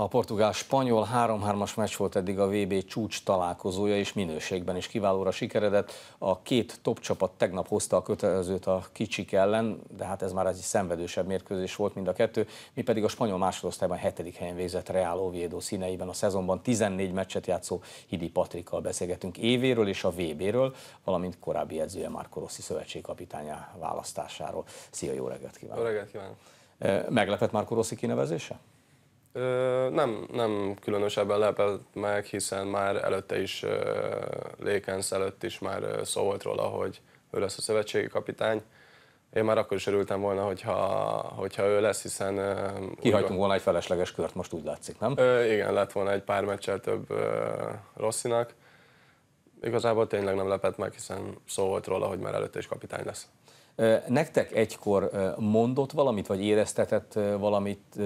A portugál-spanyol 3-3-as meccs volt eddig a VB csúcs találkozója, és minőségben is kiválóra sikeredett. A két top csapat tegnap hozta a kötelezőt a kicsik ellen, de hát ez már egy szenvedősebb mérkőzés volt mind a kettő. Mi pedig a spanyol másodosztályban hetedik helyen végzett Real Oviedo színeiben a szezonban 14 meccset játszó Hidi Patrikkal beszélgetünk évéről és a VB-ről, valamint korábbi edzője Márko Rossi kapitánya választásáról. Szia, jó reggelt kívánok! Jó reggelt kívánok! Meglepett Márko Rossi kinevezése? Ö, nem, nem különösebben lepett meg, hiszen már előtte is, Lékenz előtt is már szó volt róla, hogy ő lesz a szövetségi kapitány. Én már akkor is örültem volna, hogyha, hogyha ő lesz, hiszen... Kihagytunk úgy, volna egy felesleges kört, most úgy látszik, nem? Ö, igen, lett volna egy pár meccsel több ö, Rosszinak. Igazából tényleg nem lepett meg, hiszen szó volt róla, hogy már előtte is kapitány lesz. Nektek egykor mondott valamit, vagy éreztetett valamit,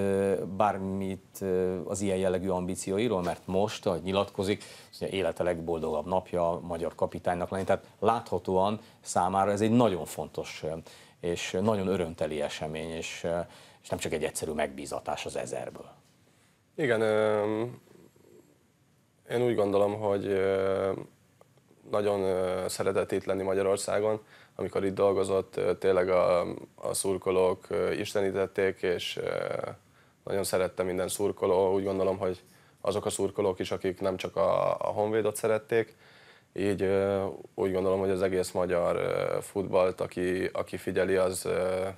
bármit az ilyen jellegű ambícióiról? Mert most, ahogy nyilatkozik, az élete legboldogabb napja a magyar kapitánynak lenni. Tehát láthatóan számára ez egy nagyon fontos és nagyon örömteli esemény, és, és nem csak egy egyszerű megbízatás az ezerből. Igen, én úgy gondolom, hogy nagyon szeretett itt lenni Magyarországon amikor itt dolgozott, tényleg a, a szurkolók istenítették, és nagyon szerette minden szurkoló. Úgy gondolom, hogy azok a szurkolók is, akik nem csak a, a Honvédot szerették, így úgy gondolom, hogy az egész magyar futballt, aki, aki figyeli, az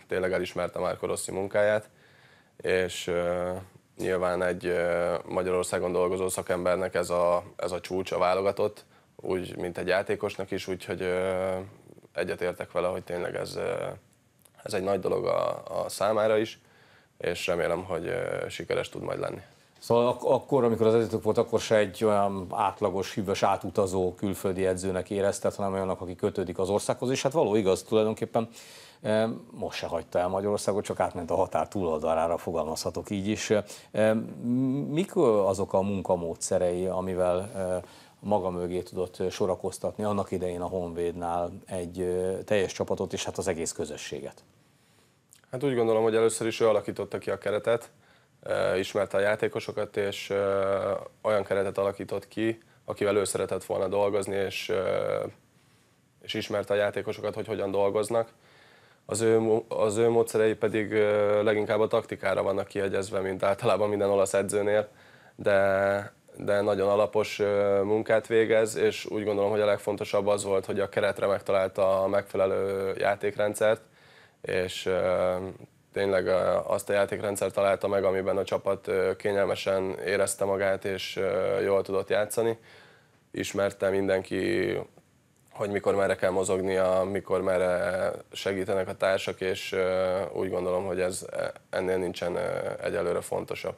tényleg elismerte már Koroszi munkáját, és nyilván egy Magyarországon dolgozó szakembernek ez a, ez a csúcs, a válogatott, úgy, mint egy játékosnak is, úgyhogy egyetértek vele, hogy tényleg ez, ez egy nagy dolog a, a számára is, és remélem, hogy sikeres tud majd lenni. Szóval ak- akkor, amikor az edzőtök volt, akkor se egy olyan átlagos, hívös, átutazó külföldi edzőnek érezted, hanem olyannak, aki kötődik az országhoz, és hát való igaz, tulajdonképpen most se hagyta el Magyarországot, csak átment a határ túloldalára, fogalmazhatok így is. mik azok a munkamódszerei, amivel maga mögé tudott sorakoztatni annak idején a Honvédnál egy teljes csapatot, és hát az egész közösséget. Hát úgy gondolom, hogy először is ő alakította ki a keretet, ismerte a játékosokat, és olyan keretet alakított ki, akivel ő szeretett volna dolgozni, és, és ismerte a játékosokat, hogy hogyan dolgoznak. Az ő, az ő módszerei pedig leginkább a taktikára vannak kiegyezve, mint általában minden olasz edzőnél, de de nagyon alapos munkát végez, és úgy gondolom, hogy a legfontosabb az volt, hogy a keretre megtalálta a megfelelő játékrendszert, és tényleg azt a játékrendszert találta meg, amiben a csapat kényelmesen érezte magát, és jól tudott játszani. Ismerte mindenki, hogy mikor merre kell mozognia, mikor merre segítenek a társak, és úgy gondolom, hogy ez e, ennél nincsen egyelőre fontosabb.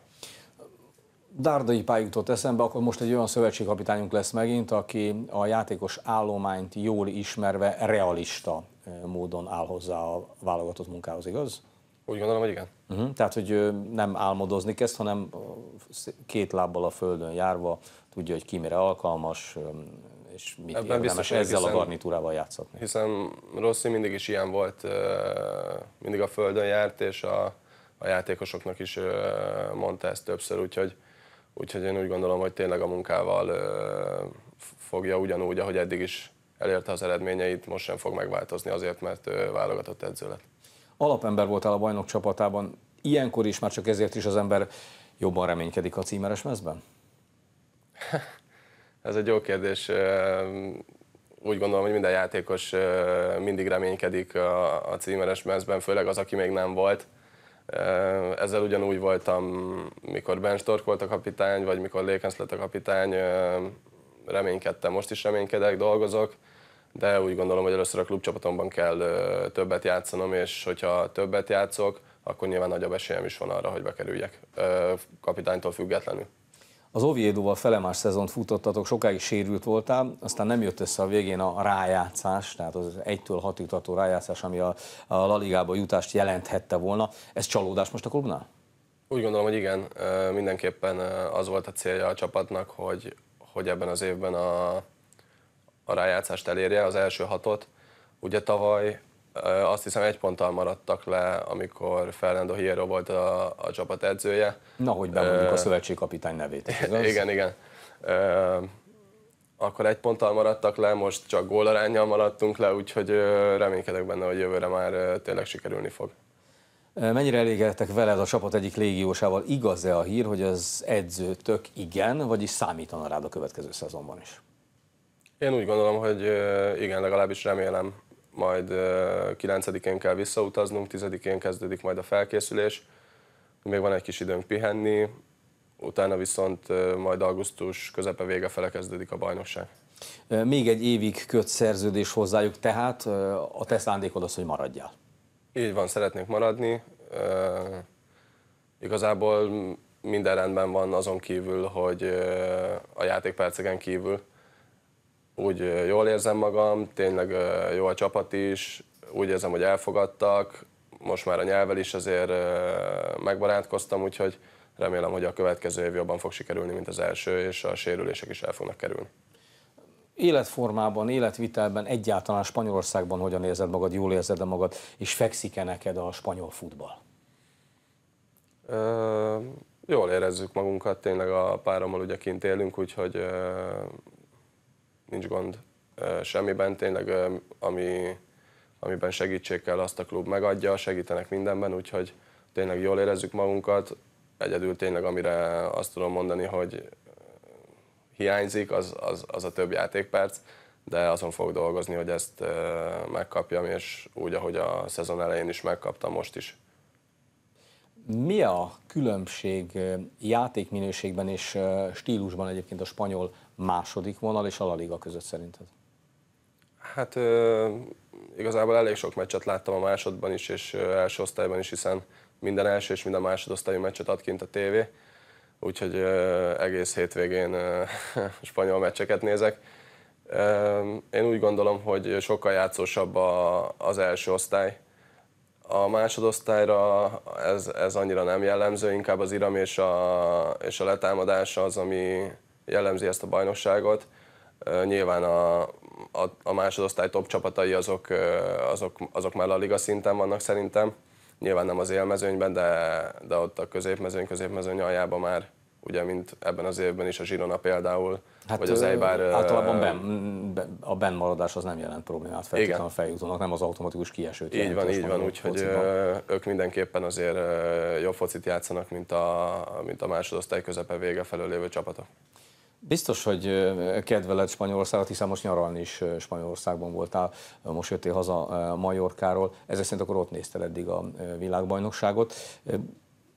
Dárdai Pál jutott eszembe, akkor most egy olyan szövetségkapitányunk lesz megint, aki a játékos állományt jól ismerve realista módon áll hozzá a válogatott munkához, igaz? Úgy gondolom, hogy igen. Uh-huh. Tehát, hogy nem álmodozni kezd, hanem két lábbal a földön járva tudja, hogy ki mire alkalmas, és mit Ebben érdemes biztos, ezzel hiszen, a garnitúrával játszhatni. Hiszen Rossi mindig is ilyen volt, mindig a földön járt, és a, a játékosoknak is mondta ezt többször, úgyhogy Úgyhogy én úgy gondolom, hogy tényleg a munkával fogja ugyanúgy, ahogy eddig is elérte az eredményeit, most sem fog megváltozni azért, mert válogatott edző lett. Alapember voltál a bajnok csapatában, ilyenkor is, már csak ezért is az ember jobban reménykedik a címeres mezben? Ez egy jó kérdés. Úgy gondolom, hogy minden játékos mindig reménykedik a címeres mezben, főleg az, aki még nem volt. Ezzel ugyanúgy voltam, mikor Ben Stork volt a kapitány, vagy mikor Lékensz lett a kapitány, reménykedtem, most is reménykedek, dolgozok, de úgy gondolom, hogy először a klubcsapatomban kell többet játszanom, és hogyha többet játszok, akkor nyilván nagyobb esélyem is van arra, hogy bekerüljek kapitánytól függetlenül az Oviedoval felemás szezont futottatok, sokáig sérült voltál, aztán nem jött össze a végén a rájátszás, tehát az egytől től 6 rájátszás, ami a, a La Ligába jutást jelenthette volna. Ez csalódás most a klubnál? Úgy gondolom, hogy igen. Mindenképpen az volt a célja a csapatnak, hogy, hogy ebben az évben a, a rájátszást elérje, az első hatot. Ugye tavaly azt hiszem egy ponttal maradtak le, amikor Fernando Hierro volt a, a csapat edzője. Na, hogy bemondjuk a szövetségkapitány nevét. Igaz? Igen, igen. Akkor egy ponttal maradtak le, most csak gólarányjal maradtunk le, úgyhogy reménykedek benne, hogy jövőre már tényleg sikerülni fog. Mennyire elégedtek veled a csapat egyik légiósával? Igaz-e a hír, hogy az edzőtök igen, vagyis számítana rád a következő szezonban is? Én úgy gondolom, hogy igen, legalábbis remélem majd 9-én kell visszautaznunk, 10-én kezdődik majd a felkészülés, még van egy kis időnk pihenni, utána viszont majd augusztus közepe vége fele kezdődik a bajnokság. Még egy évig köt szerződés hozzájuk, tehát a te szándékod az, hogy maradjál. Így van, szeretnék maradni. Igazából minden rendben van azon kívül, hogy a játékperceken kívül, úgy jól érzem magam, tényleg jó a csapat is, úgy érzem, hogy elfogadtak, most már a nyelvel is azért megbarátkoztam, úgyhogy remélem, hogy a következő év jobban fog sikerülni, mint az első, és a sérülések is el fognak kerülni. Életformában, életvitelben, egyáltalán Spanyolországban hogyan érzed magad, jól érzed magad, és fekszik-e neked a spanyol futball? jól érezzük magunkat, tényleg a párommal ugye kint élünk, úgyhogy nincs gond semmiben, tényleg ami, amiben segítség kell, azt a klub megadja, segítenek mindenben, úgyhogy tényleg jól érezzük magunkat. Egyedül tényleg, amire azt tudom mondani, hogy hiányzik, az, az, az a több játékperc, de azon fog dolgozni, hogy ezt megkapjam, és úgy, ahogy a szezon elején is megkaptam, most is mi a különbség játékminőségben és stílusban egyébként a spanyol második vonal és a La Liga között szerinted? Hát igazából elég sok meccset láttam a másodban is, és első osztályban is, hiszen minden első és minden másodosztályú meccset ad kint a tévé, úgyhogy egész hétvégén spanyol meccseket nézek. én úgy gondolom, hogy sokkal játszósabb a, az első osztály, a másodosztályra ez, ez annyira nem jellemző, inkább az iram és a, és a letámadás az, ami jellemzi ezt a bajnokságot. Nyilván a, a, a másodosztály top csapatai azok, azok, azok már a liga szinten vannak szerintem. Nyilván nem az élmezőnyben, de, de ott a középmezőny, középmezőny aljában már ugye, mint ebben az évben is a Girona például, hát, vagy az Eibar... Általában ben, ben, a bennmaradás az nem jelent problémát feltétlenül a feljutónak, nem az automatikus kiesőt Így van, így van, úgyhogy ők mindenképpen azért jobb focit játszanak, mint a, mint a másodosztály közepe vége felől lévő csapatok. Biztos, hogy kedveled Spanyolországot, hiszen most nyaralni is Spanyolországban voltál, most jöttél haza Majorkáról. Ezek szerint akkor ott nézted eddig a világbajnokságot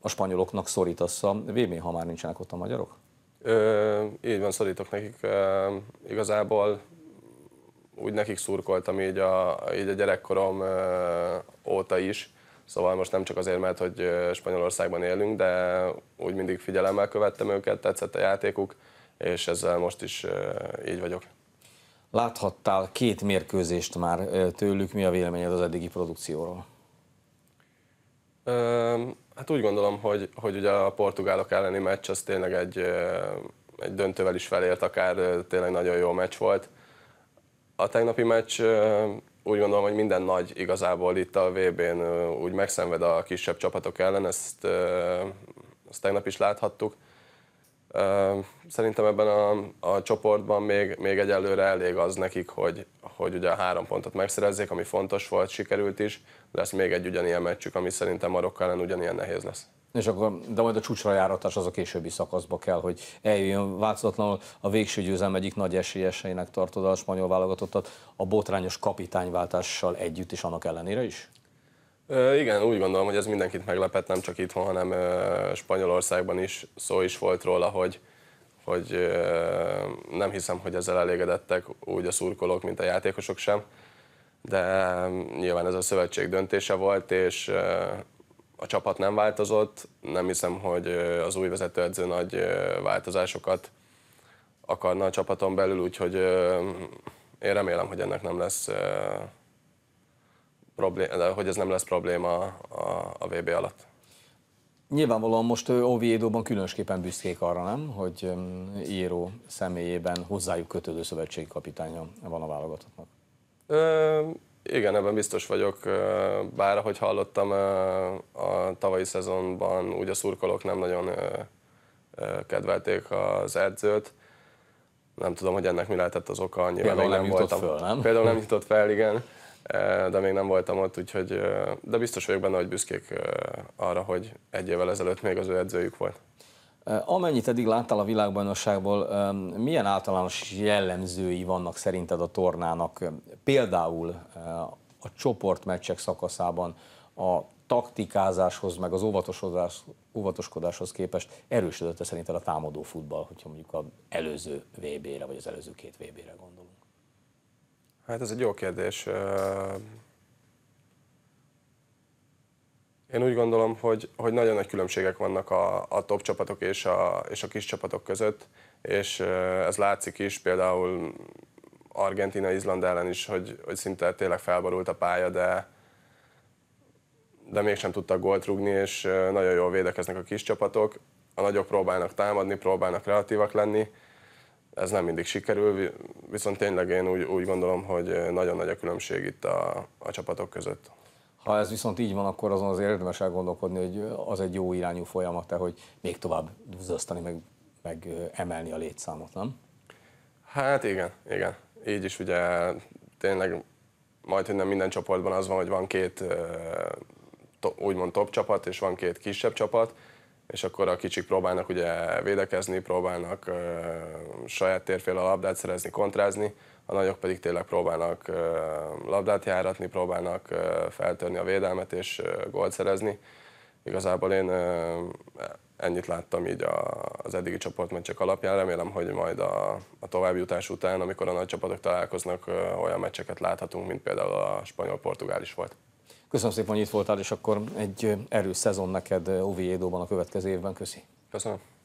a spanyoloknak szorítasz a vb ha már nincsenek ott a magyarok? Ö, így van, szorítok nekik. Ö, igazából úgy nekik szurkoltam így a, így a gyerekkorom ö, óta is. Szóval most nem csak azért, mert hogy Spanyolországban élünk, de úgy mindig figyelemmel követtem őket, tetszett a játékuk, és ezzel most is így vagyok. Láthattál két mérkőzést már tőlük, mi a véleményed az eddigi produkcióról? Ö, Hát úgy gondolom, hogy, hogy ugye a portugálok elleni meccs az tényleg egy, egy döntővel is felért, akár tényleg nagyon jó meccs volt. A tegnapi meccs úgy gondolom, hogy minden nagy igazából itt a vb n úgy megszenved a kisebb csapatok ellen, ezt, ezt tegnap is láthattuk. Szerintem ebben a, a csoportban még, még egyelőre elég az nekik, hogy, hogy ugye a három pontot megszerezzék, ami fontos volt, sikerült is, lesz még egy ugyanilyen meccsük, ami szerintem Marokk ellen ugyanilyen nehéz lesz. És akkor, de majd a csúcsra járatás az a későbbi szakaszba kell, hogy eljöjjön változatlanul a végső győzelem egyik nagy esélyeseinek tartod a spanyol válogatottat a botrányos kapitányváltással együtt és annak ellenére is? igen, úgy gondolom, hogy ez mindenkit meglepett, nem csak itthon, hanem Spanyolországban is szó is volt róla, hogy, hogy nem hiszem, hogy ezzel elégedettek úgy a szurkolók, mint a játékosok sem, de nyilván ez a szövetség döntése volt, és a csapat nem változott, nem hiszem, hogy az új vezetőedző nagy változásokat akarna a csapaton belül, úgyhogy én remélem, hogy ennek nem lesz probléma, hogy ez nem lesz probléma a, a VB alatt. Nyilvánvalóan most Oviedo-ban különösképpen büszkék arra, nem, hogy Író személyében hozzájuk kötődő szövetségi kapitánya van a válogatottnak. Ö, igen, ebben biztos vagyok, bár ahogy hallottam a tavalyi szezonban, úgy a szurkolók nem nagyon kedvelték az edzőt. Nem tudom, hogy ennek mi lehetett az oka, nyilván nem, nem voltam. Föl, nem? Például nem jutott fel, igen de még nem voltam ott, úgyhogy, de biztos vagyok benne, hogy büszkék arra, hogy egy évvel ezelőtt még az ő edzőjük volt. Amennyit eddig láttál a világbajnokságból, milyen általános jellemzői vannak szerinted a tornának? Például a csoportmeccsek szakaszában a taktikázáshoz, meg az óvatoskodáshoz képest erősödött -e szerinted a támadó futball, hogyha mondjuk az előző VB-re, vagy az előző két VB-re gondolunk? Hát ez egy jó kérdés. Én úgy gondolom, hogy, hogy nagyon nagy különbségek vannak a, a top csapatok és a, és a kis csapatok között, és ez látszik is például Argentina, Izland ellen is, hogy, hogy szinte tényleg felborult a pálya, de, de mégsem tudtak gólt rugni, és nagyon jól védekeznek a kis csapatok. A nagyok próbálnak támadni, próbálnak kreatívak lenni, ez nem mindig sikerül, viszont tényleg én úgy, úgy gondolom, hogy eh, nagyon nagy a különbség itt a, a csapatok között. Ha ez viszont így van, akkor azon azért érdemes elgondolkodni, hogy az egy jó irányú folyamat-e, hogy még tovább duzzasztani, meg, meg eh, emelni a létszámot, nem? Hát igen, igen. Így is ugye tényleg majd, hogy nem minden csoportban az van, hogy van két eh, úgymond top csapat, és van két kisebb csapat, és akkor a kicsik próbálnak ugye védekezni, próbálnak ö, saját térfél a labdát szerezni, kontrázni, a nagyok pedig tényleg próbálnak ö, labdát járatni, próbálnak ö, feltörni a védelmet és ö, gólt szerezni. Igazából én ö, ennyit láttam így a, az eddigi csoportmeccsek alapján. Remélem, hogy majd a, a további jutás után, amikor a nagy csapatok találkoznak, ö, olyan meccseket láthatunk, mint például a spanyol-portugális volt. Köszönöm szépen, hogy itt voltál, és akkor egy erős szezon neked eh, oviedo a következő évben. Köszi. Köszönöm.